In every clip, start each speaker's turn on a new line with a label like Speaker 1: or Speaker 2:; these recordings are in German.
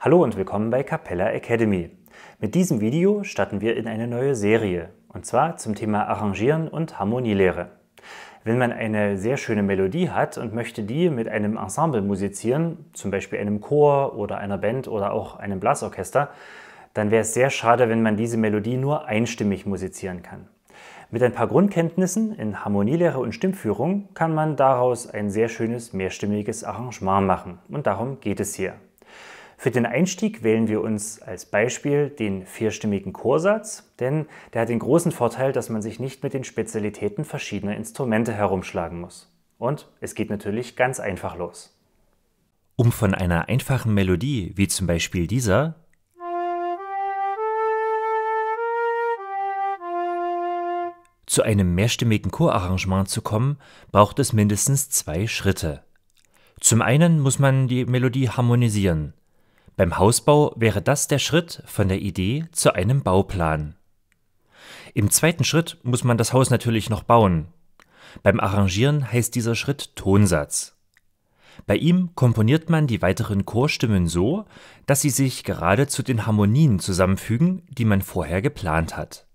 Speaker 1: Hallo und willkommen bei Capella Academy. Mit diesem Video starten wir in eine neue Serie, und zwar zum Thema Arrangieren und Harmonielehre. Wenn man eine sehr schöne Melodie hat und möchte die mit einem Ensemble musizieren, zum Beispiel einem Chor oder einer Band oder auch einem Blasorchester, dann wäre es sehr schade, wenn man diese Melodie nur einstimmig musizieren kann. Mit ein paar Grundkenntnissen in Harmonielehre und Stimmführung kann man daraus ein sehr schönes mehrstimmiges Arrangement machen. Und darum geht es hier. Für den Einstieg wählen wir uns als Beispiel den vierstimmigen Chorsatz, denn der hat den großen Vorteil, dass man sich nicht mit den Spezialitäten verschiedener Instrumente herumschlagen muss. Und es geht natürlich ganz einfach los. Um von einer einfachen Melodie, wie zum Beispiel dieser, zu einem mehrstimmigen Chorarrangement zu kommen, braucht es mindestens zwei Schritte. Zum einen muss man die Melodie harmonisieren, beim Hausbau wäre das der Schritt von der Idee zu einem Bauplan. Im zweiten Schritt muss man das Haus natürlich noch bauen. Beim Arrangieren heißt dieser Schritt Tonsatz. Bei ihm komponiert man die weiteren Chorstimmen so, dass sie sich gerade zu den Harmonien zusammenfügen, die man vorher geplant hat.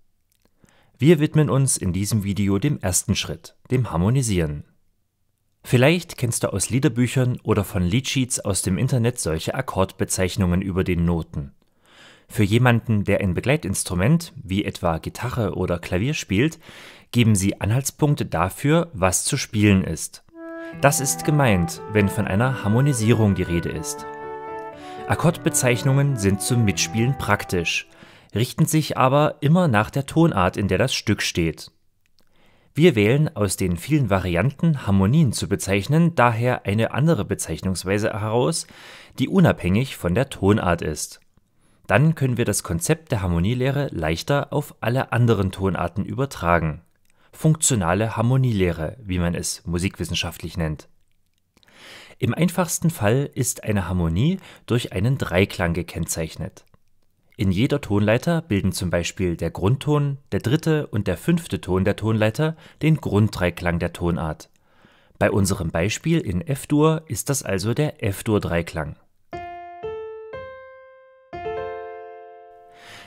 Speaker 1: Wir widmen uns in diesem Video dem ersten Schritt, dem Harmonisieren. Vielleicht kennst du aus Liederbüchern oder von Liedsheets aus dem Internet solche Akkordbezeichnungen über den Noten. Für jemanden, der ein Begleitinstrument, wie etwa Gitarre oder Klavier spielt, geben sie Anhaltspunkte dafür, was zu spielen ist. Das ist gemeint, wenn von einer Harmonisierung die Rede ist. Akkordbezeichnungen sind zum Mitspielen praktisch, richten sich aber immer nach der Tonart, in der das Stück steht. Wir wählen aus den vielen Varianten, Harmonien zu bezeichnen, daher eine andere Bezeichnungsweise heraus, die unabhängig von der Tonart ist. Dann können wir das Konzept der Harmonielehre leichter auf alle anderen Tonarten übertragen. Funktionale Harmonielehre, wie man es musikwissenschaftlich nennt. Im einfachsten Fall ist eine Harmonie durch einen Dreiklang gekennzeichnet. In jeder Tonleiter bilden zum Beispiel der Grundton, der dritte und der fünfte Ton der Tonleiter den Grunddreiklang der Tonart. Bei unserem Beispiel in F-Dur ist das also der F-Dur-Dreiklang.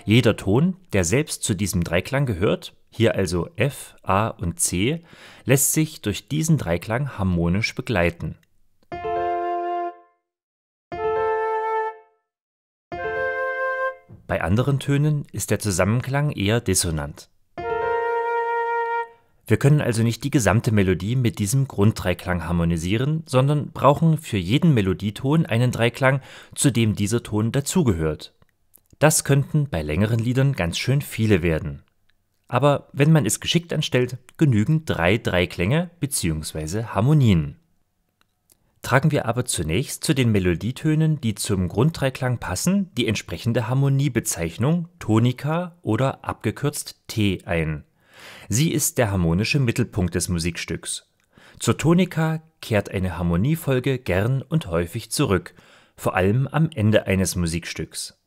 Speaker 1: Jeder Ton, der selbst zu diesem Dreiklang gehört, hier also F, A und C, lässt sich durch diesen Dreiklang harmonisch begleiten. bei anderen Tönen ist der Zusammenklang eher dissonant. Wir können also nicht die gesamte Melodie mit diesem Grunddreiklang harmonisieren, sondern brauchen für jeden Melodieton einen Dreiklang, zu dem dieser Ton dazugehört. Das könnten bei längeren Liedern ganz schön viele werden. Aber wenn man es geschickt anstellt, genügen drei Dreiklänge bzw. Harmonien tragen wir aber zunächst zu den Melodietönen, die zum Grunddreiklang passen, die entsprechende Harmoniebezeichnung Tonika oder abgekürzt T ein. Sie ist der harmonische Mittelpunkt des Musikstücks. Zur Tonika kehrt eine Harmoniefolge gern und häufig zurück, vor allem am Ende eines Musikstücks.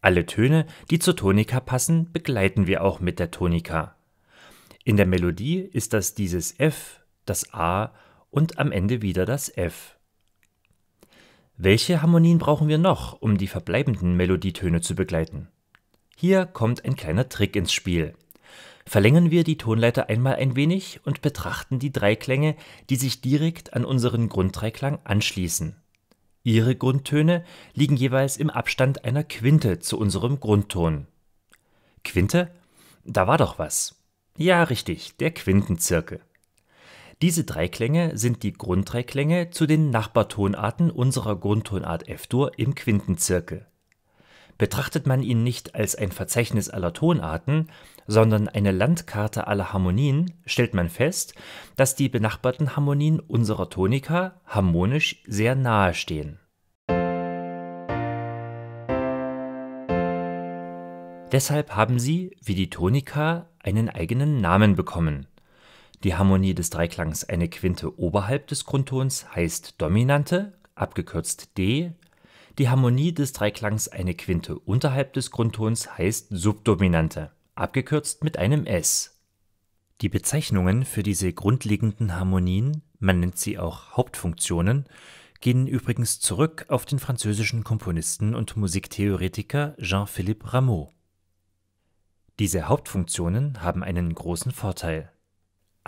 Speaker 1: Alle Töne, die zur Tonika passen, begleiten wir auch mit der Tonika. In der Melodie ist das dieses F, das A und am Ende wieder das F. Welche Harmonien brauchen wir noch, um die verbleibenden Melodietöne zu begleiten? Hier kommt ein kleiner Trick ins Spiel. Verlängern wir die Tonleiter einmal ein wenig und betrachten die drei Klänge, die sich direkt an unseren Grunddreiklang anschließen. Ihre Grundtöne liegen jeweils im Abstand einer Quinte zu unserem Grundton. Quinte? Da war doch was. Ja, richtig, der Quintenzirkel. Diese drei Klänge sind die Grunddreiklänge zu den Nachbartonarten unserer Grundtonart F-Dur im Quintenzirkel. Betrachtet man ihn nicht als ein Verzeichnis aller Tonarten, sondern eine Landkarte aller Harmonien, stellt man fest, dass die benachbarten Harmonien unserer Tonika harmonisch sehr nahe stehen. Deshalb haben sie, wie die Tonika, einen eigenen Namen bekommen die Harmonie des Dreiklangs eine Quinte oberhalb des Grundtons heißt Dominante, abgekürzt D. Die Harmonie des Dreiklangs eine Quinte unterhalb des Grundtons heißt Subdominante, abgekürzt mit einem S. Die Bezeichnungen für diese grundlegenden Harmonien, man nennt sie auch Hauptfunktionen, gehen übrigens zurück auf den französischen Komponisten und Musiktheoretiker Jean-Philippe Rameau. Diese Hauptfunktionen haben einen großen Vorteil.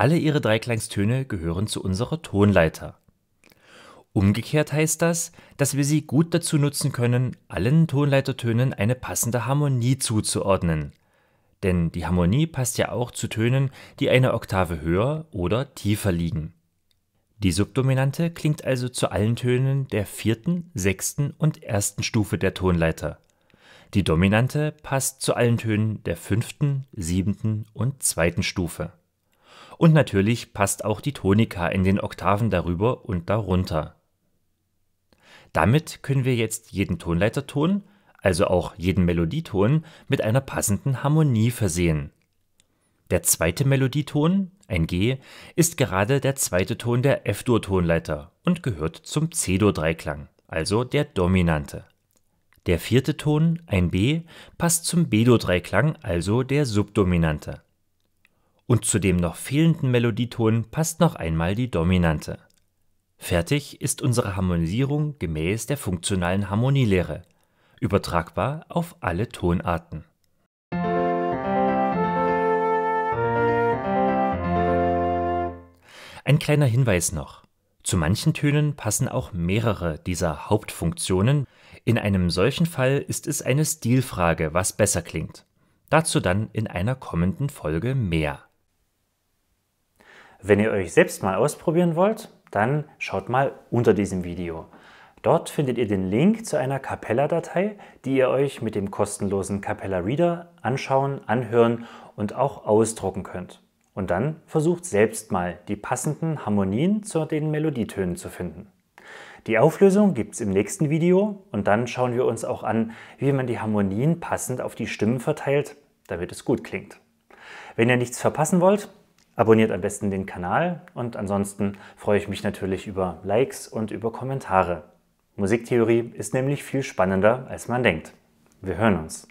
Speaker 1: Alle ihre Dreiklangstöne gehören zu unserer Tonleiter. Umgekehrt heißt das, dass wir sie gut dazu nutzen können, allen Tonleitertönen eine passende Harmonie zuzuordnen. Denn die Harmonie passt ja auch zu Tönen, die eine Oktave höher oder tiefer liegen. Die Subdominante klingt also zu allen Tönen der vierten, sechsten und ersten Stufe der Tonleiter. Die Dominante passt zu allen Tönen der fünften, siebenten und zweiten Stufe und natürlich passt auch die Tonika in den Oktaven darüber und darunter. Damit können wir jetzt jeden Tonleiterton, also auch jeden Melodieton, mit einer passenden Harmonie versehen. Der zweite Melodieton, ein G, ist gerade der zweite Ton der F-Dur-Tonleiter und gehört zum C-Dur-Dreiklang, also der dominante. Der vierte Ton, ein B, passt zum B-Dur-Dreiklang, also der subdominante und zu dem noch fehlenden Melodieton passt noch einmal die Dominante. Fertig ist unsere Harmonisierung gemäß der funktionalen Harmonielehre, übertragbar auf alle Tonarten. Ein kleiner Hinweis noch. Zu manchen Tönen passen auch mehrere dieser Hauptfunktionen. In einem solchen Fall ist es eine Stilfrage, was besser klingt. Dazu dann in einer kommenden Folge mehr. Wenn ihr euch selbst mal ausprobieren wollt, dann schaut mal unter diesem Video. Dort findet ihr den Link zu einer Capella-Datei, die ihr euch mit dem kostenlosen Capella Reader anschauen, anhören und auch ausdrucken könnt. Und dann versucht selbst mal, die passenden Harmonien zu den Melodietönen zu finden. Die Auflösung gibt es im nächsten Video und dann schauen wir uns auch an, wie man die Harmonien passend auf die Stimmen verteilt, damit es gut klingt. Wenn ihr nichts verpassen wollt, Abonniert am besten den Kanal und ansonsten freue ich mich natürlich über Likes und über Kommentare. Musiktheorie ist nämlich viel spannender, als man denkt. Wir hören uns.